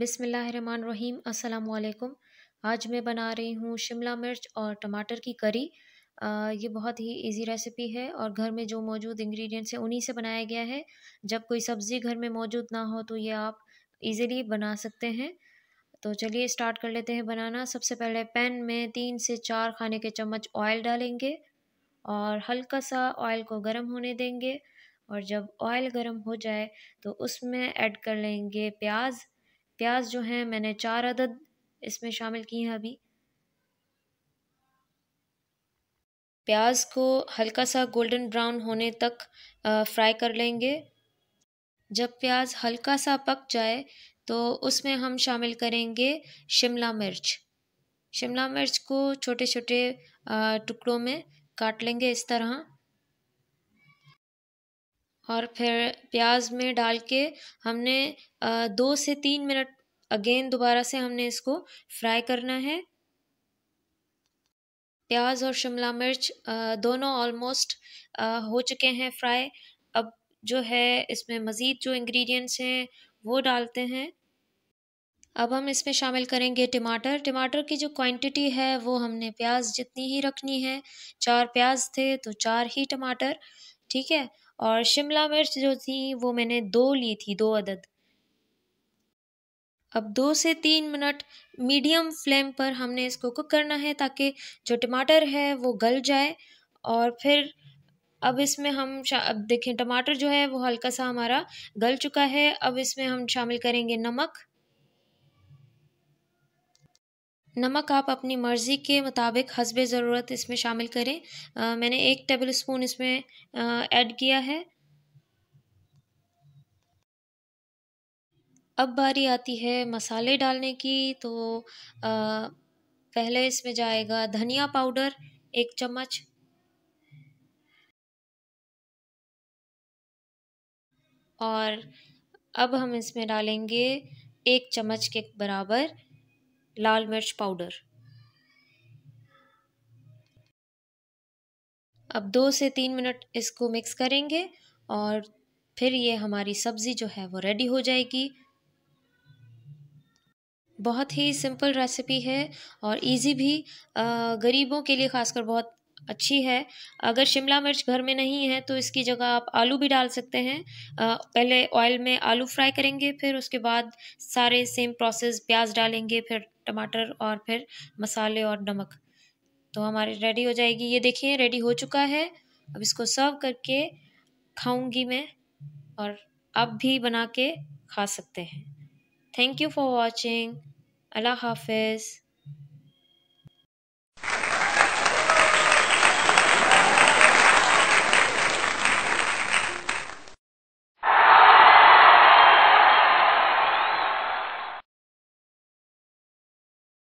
बिसमीम असलकुम आज मैं बना रही हूँ शिमला मिर्च और टमाटर की करी आ, ये बहुत ही इजी रेसिपी है और घर में जो मौजूद इंग्रेडिएंट्स हैं उन्हीं से बनाया गया है जब कोई सब्ज़ी घर में मौजूद ना हो तो ये आप इजीली बना सकते हैं तो चलिए स्टार्ट कर लेते हैं बनाना सबसे पहले पैन में तीन से चार खाने के चम्मच ऑयल डालेंगे और हल्का सा ऑयल को गर्म होने देंगे और जब ऑयल गर्म हो जाए तो उसमें ऐड कर लेंगे प्याज प्याज जो हैं मैंने चार अदद इसमें शामिल की हैं अभी प्याज को हल्का सा गोल्डन ब्राउन होने तक फ्राई कर लेंगे जब प्याज हल्का सा पक जाए तो उसमें हम शामिल करेंगे शिमला मिर्च शिमला मिर्च को छोटे छोटे टुकड़ों में काट लेंगे इस तरह और फिर प्याज में डाल के हमने दो से तीन मिनट अगेन दोबारा से हमने इसको फ्राई करना है प्याज और शिमला मिर्च दोनों ऑलमोस्ट हो चुके हैं फ्राई अब जो है इसमें मज़ीद जो इंग्रेडिएंट्स हैं वो डालते हैं अब हम इसमें शामिल करेंगे टमाटर टमाटर की जो क्वांटिटी है वो हमने प्याज जितनी ही रखनी है चार प्याज थे तो चार ही टमाटर ठीक है और शिमला मिर्च जो थी वो मैंने दो ली थी दो अदद अब दो से तीन मिनट मीडियम फ्लेम पर हमने इसको कुक करना है ताकि जो टमाटर है वो गल जाए और फिर अब इसमें हम अब देखें टमाटर जो है वो हल्का सा हमारा गल चुका है अब इसमें हम शामिल करेंगे नमक नमक आप अपनी मर्ज़ी के मुताबिक हसब ज़रूरत इसमें शामिल करें आ, मैंने एक टेबल स्पून इसमें ऐड किया है अब बारी आती है मसाले डालने की तो आ, पहले इसमें जाएगा धनिया पाउडर एक चम्मच और अब हम इसमें डालेंगे एक चम्मच के बराबर लाल मिर्च पाउडर अब दो से तीन मिनट इसको मिक्स करेंगे और फिर ये हमारी सब्ज़ी जो है वो रेडी हो जाएगी बहुत ही सिंपल रेसिपी है और इजी भी गरीबों के लिए खासकर बहुत अच्छी है अगर शिमला मिर्च घर में नहीं है तो इसकी जगह आप आलू भी डाल सकते हैं पहले ऑयल में आलू फ्राई करेंगे फिर उसके बाद सारे सेम प्रोसेस प्याज डालेंगे फिर टमाटर और फिर मसाले और नमक तो हमारी रेडी हो जाएगी ये देखिए रेडी हो चुका है अब इसको सर्व करके खाऊंगी मैं और आप भी बना के खा सकते हैं थैंक यू फॉर वॉचिंग अल्लाह हाफिज़